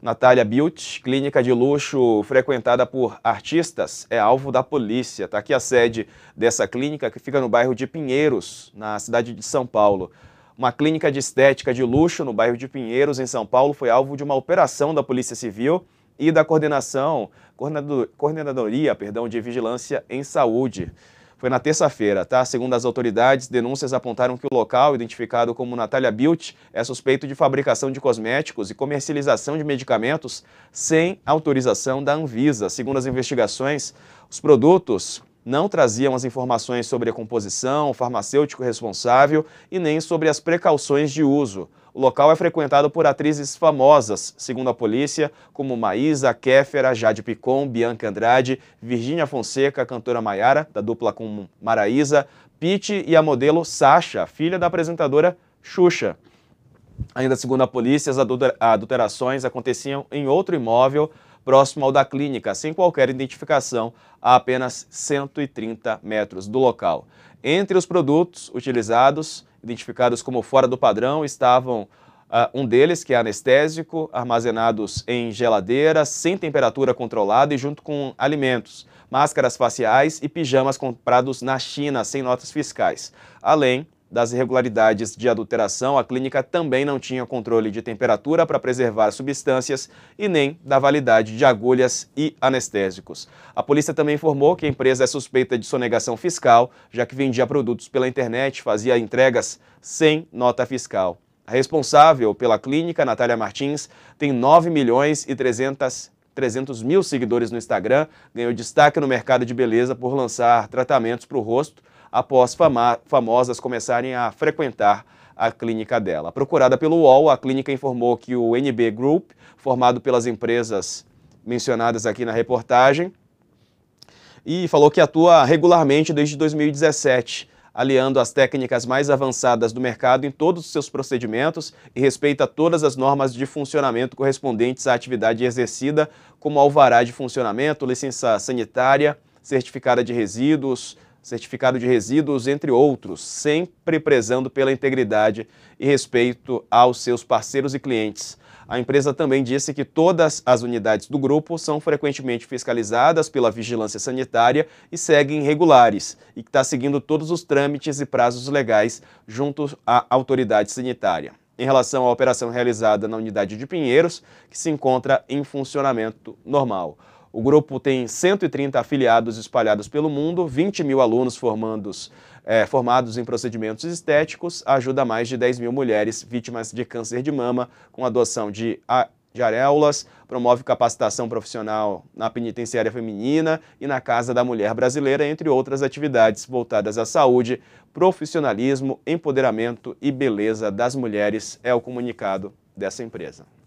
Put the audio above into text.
Natália Bilt, clínica de luxo frequentada por artistas, é alvo da polícia. Está aqui a sede dessa clínica, que fica no bairro de Pinheiros, na cidade de São Paulo. Uma clínica de estética de luxo no bairro de Pinheiros, em São Paulo, foi alvo de uma operação da Polícia Civil e da coordenação, coordenador, coordenadoria, perdão, de vigilância em saúde foi na terça-feira, tá? Segundo as autoridades, denúncias apontaram que o local, identificado como Natália Bilt, é suspeito de fabricação de cosméticos e comercialização de medicamentos sem autorização da Anvisa. Segundo as investigações, os produtos não traziam as informações sobre a composição, o farmacêutico responsável e nem sobre as precauções de uso. O local é frequentado por atrizes famosas, segundo a polícia, como Maísa, Kéfera, Jade Picon, Bianca Andrade, Virgínia Fonseca, cantora Maiara, da dupla com Maraísa, Pete e a modelo Sasha, filha da apresentadora Xuxa. Ainda segundo a polícia, as adulterações aconteciam em outro imóvel próximo ao da clínica, sem qualquer identificação, a apenas 130 metros do local. Entre os produtos utilizados, identificados como fora do padrão, estavam Uh, um deles, que é anestésico, armazenados em geladeira, sem temperatura controlada e junto com alimentos, máscaras faciais e pijamas comprados na China sem notas fiscais, além das irregularidades de adulteração, a clínica também não tinha controle de temperatura para preservar substâncias e nem da validade de agulhas e anestésicos. A polícia também informou que a empresa é suspeita de sonegação fiscal, já que vendia produtos pela internet, fazia entregas sem nota fiscal. A responsável pela clínica, Natália Martins, tem 9 milhões e 300 300 mil seguidores no Instagram, ganhou destaque no mercado de beleza por lançar tratamentos para o rosto após famosas começarem a frequentar a clínica dela. Procurada pelo UOL, a clínica informou que o NB Group, formado pelas empresas mencionadas aqui na reportagem, e falou que atua regularmente desde 2017, aliando as técnicas mais avançadas do mercado em todos os seus procedimentos e respeita todas as normas de funcionamento correspondentes à atividade exercida, como alvará de funcionamento, licença sanitária, certificada de resíduos, certificado de resíduos, entre outros, sempre prezando pela integridade e respeito aos seus parceiros e clientes. A empresa também disse que todas as unidades do grupo são frequentemente fiscalizadas pela vigilância sanitária e seguem regulares, e que está seguindo todos os trâmites e prazos legais junto à autoridade sanitária. Em relação à operação realizada na unidade de Pinheiros, que se encontra em funcionamento normal. O grupo tem 130 afiliados espalhados pelo mundo, 20 mil alunos formandos, é, formados em procedimentos estéticos, ajuda mais de 10 mil mulheres vítimas de câncer de mama com adoção de de areolas, promove capacitação profissional na penitenciária feminina e na Casa da Mulher Brasileira, entre outras atividades voltadas à saúde, profissionalismo, empoderamento e beleza das mulheres, é o comunicado dessa empresa.